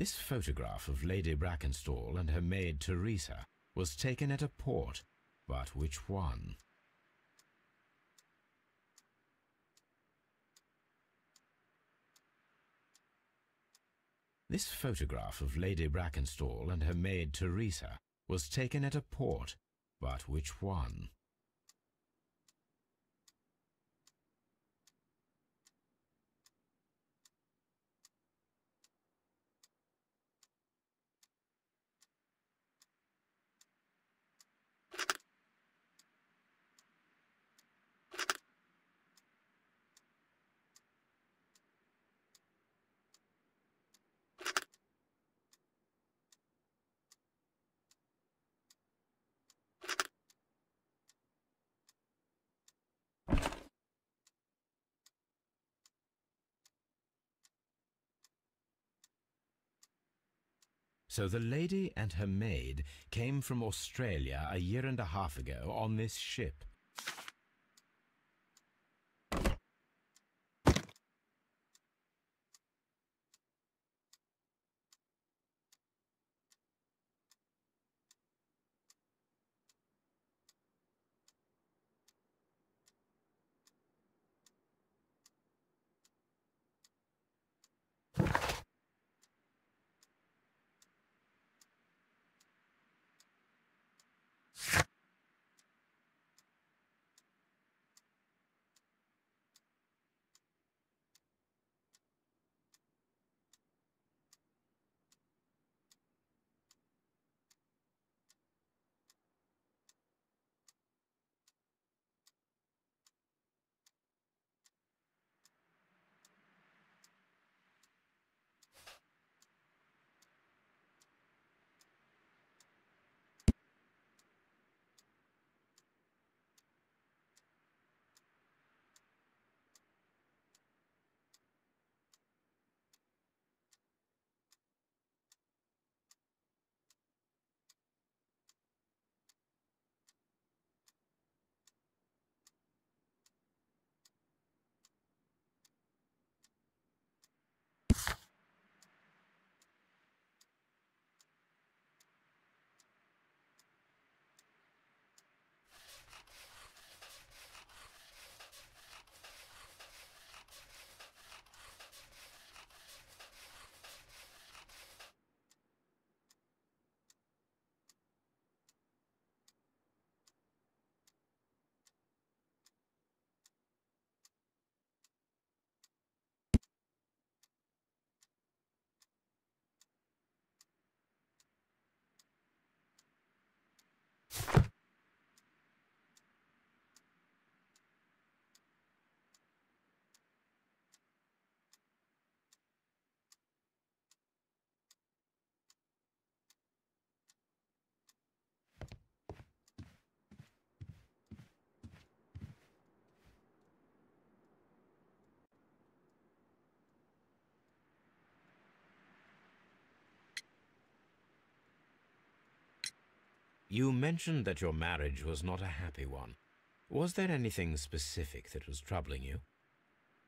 This photograph of Lady Brackenstall and her maid Teresa was taken at a port, but which one? This photograph of Lady Brackenstall and her maid Teresa was taken at a port, but which one? So the lady and her maid came from Australia a year and a half ago on this ship. You mentioned that your marriage was not a happy one. Was there anything specific that was troubling you?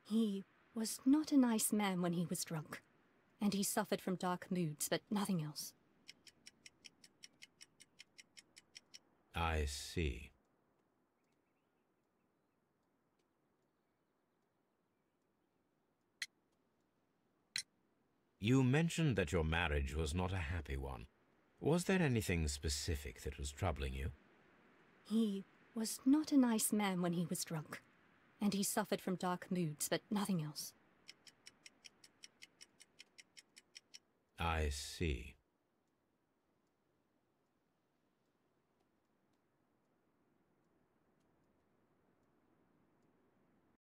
He was not a nice man when he was drunk, and he suffered from dark moods, but nothing else. I see. You mentioned that your marriage was not a happy one. Was there anything specific that was troubling you? He was not a nice man when he was drunk, and he suffered from dark moods, but nothing else. I see.